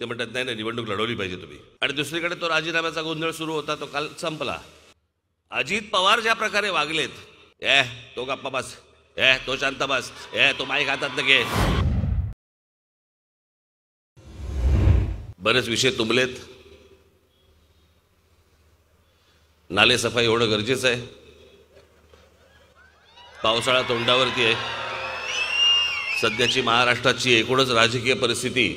ते म्हणतात नाही नाही निवडणूक लढवली पाहिजे तुम्ही आणि दुसरीकडे तो राजीनाम्याचा गोंधळ सुरू होता तो काल संपला अजित पवार ज्या प्रकारे वागलेत ए तो गप्पा बस ए तो शांत बस ए तो माईक हातात घे बरेच विषय तुंबलेत नाले सफाई होणं गरजेचं आहे पावसाळा तोंडावरती आहे सध्याची महाराष्ट्राची एकूणच राजकीय परिस्थिती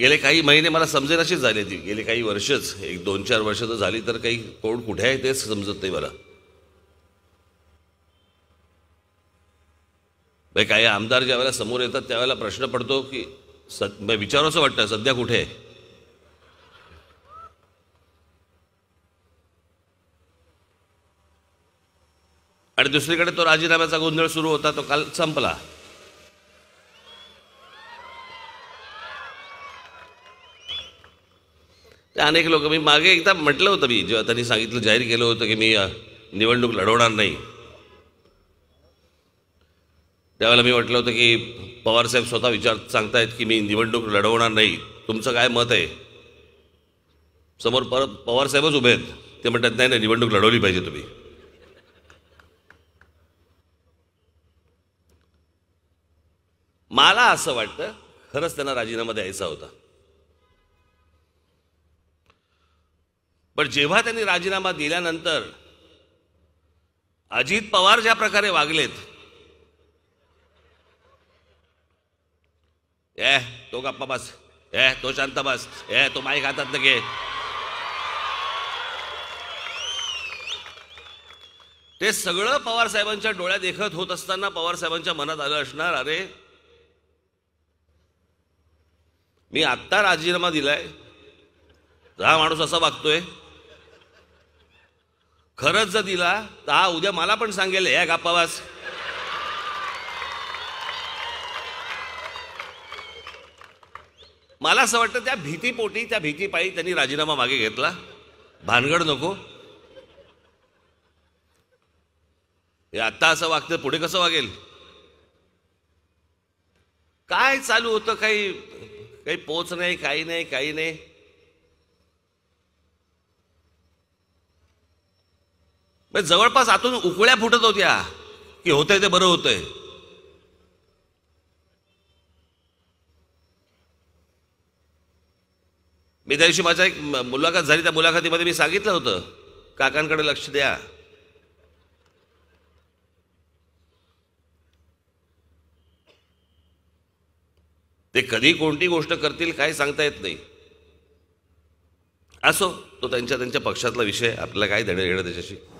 गेले काही महिने मला समजेल अशीच झाली ती गेले काही वर्षच एक दोन चार वर्ष तर झाली तर काही कोण कुठे आहे तेच समजत नाही मला म्हणजे काही आमदार वेळेला समोर येतात त्यावेळेला प्रश्न पडतो की म्हणजे विचार असं वाटतं सध्या कुठे आहे आणि दुसरीकडे तो राजीनाम्याचा गोंधळ सुरू होता तो काल संपला त्या अनेक लोक मी मागे एकदा म्हटलं होतं मी जेव्हा त्यांनी सांगितलं जाहीर केलं होतं की मी निवडणूक लढवणार नाही त्यावेळेला मी म्हटलं होतं की पवारसाहेब स्वतः विचार सांगतायत की मी निवडणूक लढवणार नाही तुमचं काय मत आहे समोर परत पवारसाहेबच उभे आहेत ते म्हणतात नाही नाही निवडणूक लढवली पाहिजे तुम्ही मला असं वाटतं खरंच त्यांना राजीनामा द्यायचा होता पण जेव्हा त्यांनी राजीनामा दिल्यानंतर अजित पवार ज्या प्रकारे वागलेत ए तो गप्पा बस ए तो शांत बस ए तो माईक हातात घे ते सगळं पवारसाहेबांच्या डोळ्यात देखत होत असताना पवारसाहेबांच्या मनात आलं असणार अरे मी आत्ता राजीनामा दिलाय हा माणूस असा वागतोय खरंच जर दिला तर हा उद्या मला पण सांगेल या गापावास मला असं वाटतं त्या भीतीपोटी त्या भीतीपायी त्यांनी राजीनामा मागे घेतला भानगड नको हे आत्ता असं वागतं पुढे कसं वागेल काय चालू होतं काही काही पोच नाही काही नाही काही नाही मग जवळपास आतून उकळ्या फुटत होत्या की होतंय ते बरं होतंय मी त्या दिवशी माझ्या एक मुलाखत झाली त्या मुलाखतीमध्ये मी सांगितलं होतं काकांकडे लक्ष द्या ते कधी कोणती गोष्ट करतील काय सांगता येत नाही असो तो त्यांच्या त्यांच्या पक्षातला विषय आपल्याला काय देणं येणं त्याच्याशी